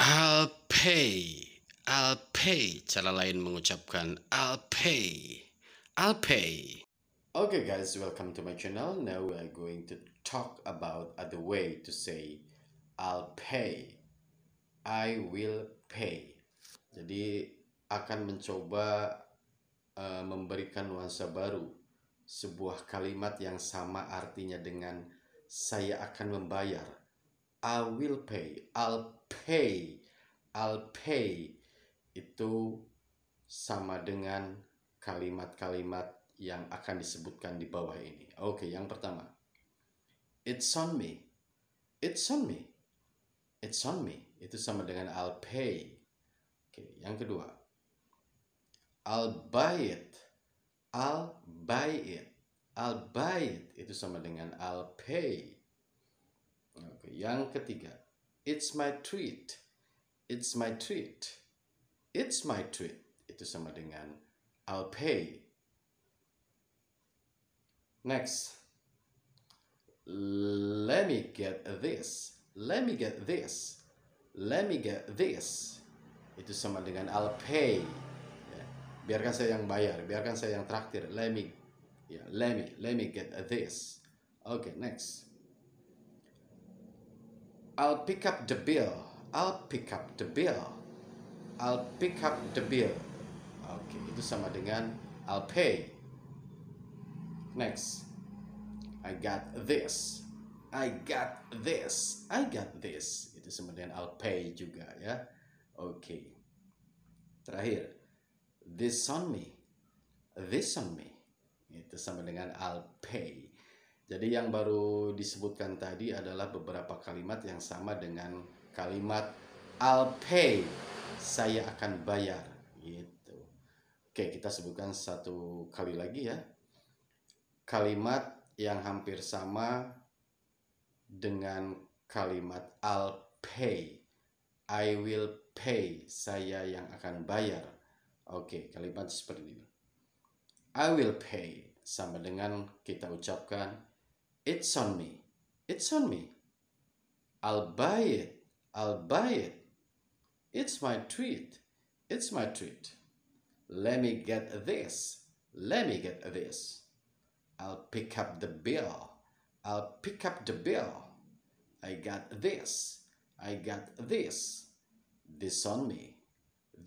I'll pay. I'll pay. Cara lain mengucapkan I'll pay. I'll pay. Okay guys, welcome to my channel. Now we are going to talk about other way to say I'll pay. I will pay. Jadi akan mencoba uh, memberikan nuansa baru sebuah kalimat yang sama artinya dengan saya akan membayar I will pay, I'll pay, I'll pay itu sama dengan kalimat-kalimat yang akan disebutkan di bawah ini. Oke, okay, yang pertama. It's on me. It's on me. It's on me. Itu sama dengan I'll pay. Oke, okay, yang kedua. I'll buy it. I'll buy it. I'll buy it. Itu sama dengan I'll pay. Oke, yang ketiga, it's my treat. It's my treat. It's my treat. Itu sama dengan I'll pay. Next. Let me get this. Let me get this. Let me get this. Itu sama dengan I'll pay. Ya. Biarkan saya yang bayar, biarkan saya yang traktir. Let me, ya, let me, let me get this. Oke, okay, next. I'll pick up the bill. I'll pick up the bill. I'll pick up the bill. Oke, okay, itu sama dengan I'll pay. Next. I got this. I got this. I got this. Itu sama dengan I'll pay juga ya. Oke. Okay. Terakhir. This on me. This on me. Itu sama dengan I'll pay. Jadi yang baru disebutkan tadi adalah beberapa kalimat yang sama dengan kalimat I'll pay, saya akan bayar gitu. Oke, kita sebutkan satu kali lagi ya. Kalimat yang hampir sama dengan kalimat I'll pay. I will pay, saya yang akan bayar. Oke, kalimat seperti ini. I will pay sama dengan kita ucapkan It's on me. It's on me. I'll buy it. I'll buy it. It's my treat. It's my treat. Let me get this. Let me get this. I'll pick up the bill. I'll pick up the bill. I got this. I got this. This on me.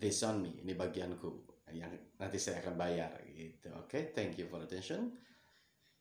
This on me. Ini bagianku yang nanti saya akan bayar gitu. Oke, okay? thank you for attention.